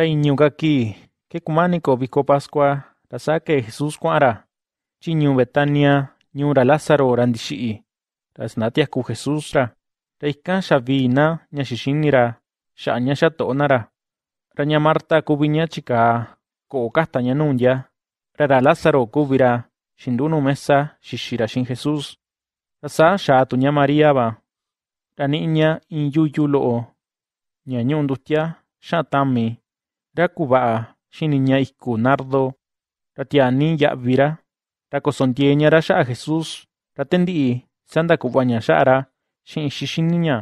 Ray que Kekumaniko vico Pascua, la saque Jesús cuara, chiñu Betania, ñura Lázaro randishi, las natias cu Jesús ra, reiscan xavina, ñaxixinira, xaña xatonara, raña Marta cubiña chica, co castaña nunya, rara Lázaro cubira, xindunu mesa, shishira shin Jesús, la sa xa María va, la niña inyuyu loo, Ra kuva'a xiniña iku nardo, ra tiani ya'vi ra, Jesús, ra tendi'i sanda kuvaña ya'ra xi'in xixiniña,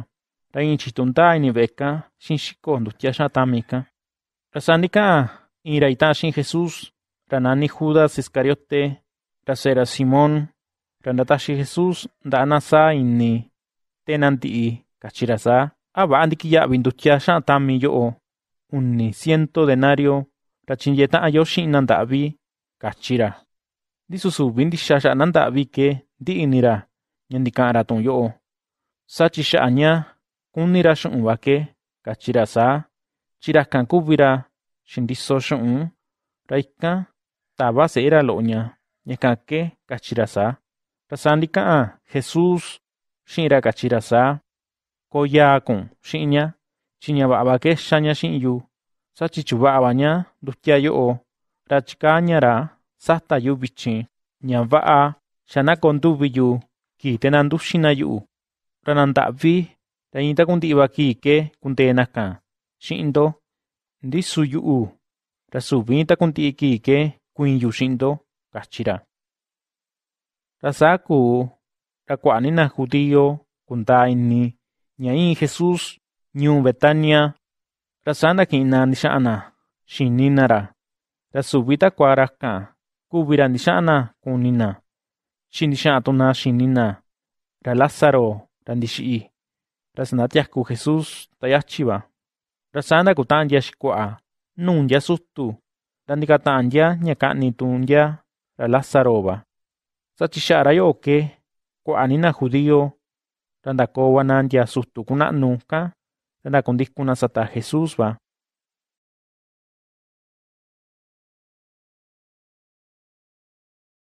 ra in chijtunda'a iniveka xi'in xiko tamika. Ra Jesús, ranani Judas Iscariote, ra sera Simón, ra Jesús danasa nasaa ini, te nanti'i kachi ra saa, un ciento denario rachinyetá'ayoxi nanda'vi kachira ya nanda nanda'vi que yo. Sachi yo. Sachisha chixa'añá kunira xu'unba que kachira sa chira kubira, sin shun raika un, era loña lo'oña loña, kachira sa La jesús kachira sa koyaakun shinya. Chiñaba'abake xáña xi'in yu, sa chichuba'abaña ndujtia yo'o, rachika ñara sata yu bichin, ña va'a xanakontuvi yu ki te nanduxina yu'u, rananda'vi ra in ba ki ke kundenaka xi'indo ndisu yu'u ra suvi in takundi'i ki ke kuin yu xi'indo kachira. Ra saa ku ra kua'anina judío kundaa ini ña in jesus New Betania, rasana kina nixana, xininara, rasubita kuaraka, kubira shana kunina, tuna shinina ra Lázaro, ra nixi'i, rasanatiaku Jesús tayachiva, rasana kutanya xikua'a, nunya sutu, ra nikatanya ñakani tunya ra ba sachixa'ara yoke ke anina judio ra ndakovanantya sutu kuna ka La kun hasta Jesús va